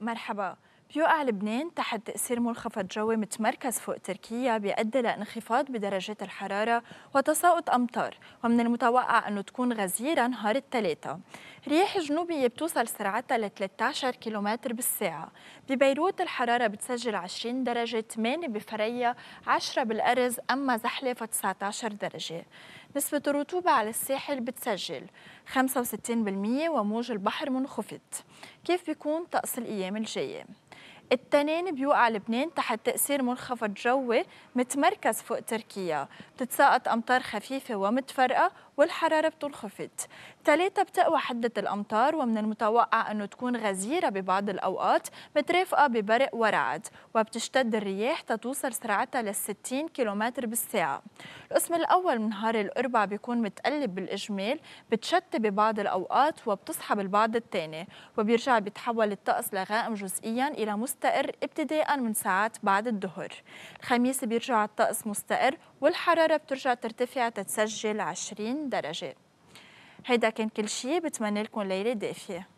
مرحبا بيوقع لبنان تحت تأثير منخفض جوي متمركز فوق تركيا بيؤدي لانخفاض بدرجات الحرارة وتساقط أمطار ومن المتوقع أنه تكون غزيرة نهار الثلاثة رياح جنوبية بتوصل سرعتها ل 13 كم بالساعة ببيروت الحرارة بتسجل 20 درجة 8 بفرية 10 بالأرز أما زحلة 19 درجة نسبة الرطوبة على الساحل بتسجل 65% وموج البحر منخفض كيف بيكون طقس الأيام الجاية؟ التنين بيوقع لبنان تحت تأثير منخفض جوي متمركز فوق تركيا بتتساقط أمطار خفيفة ومتفرقة والحرارة بتنخفض ثلاثة بتقوى حدة الأمطار ومن المتوقع أنه تكون غزيرة ببعض الأوقات مترافقة ببرق ورعد وبتشتد الرياح تتوصل سرعتها للستين كيلومتر بالساعة القسم الأول من نهار الأربع بيكون متقلب بالإجمال بتشتي ببعض الأوقات وبتصحب البعض الثاني وبيرجع بيتحول الطقس لغائم جزئيا إلى مستوى مستقر ابتداء من ساعات بعد الظهر الخميس بيرجع الطقس مستقر والحرارة بترجع ترتفع تتسجل 20 درجة هيدا كان كل شيء بتمنى لكم ليلة دافية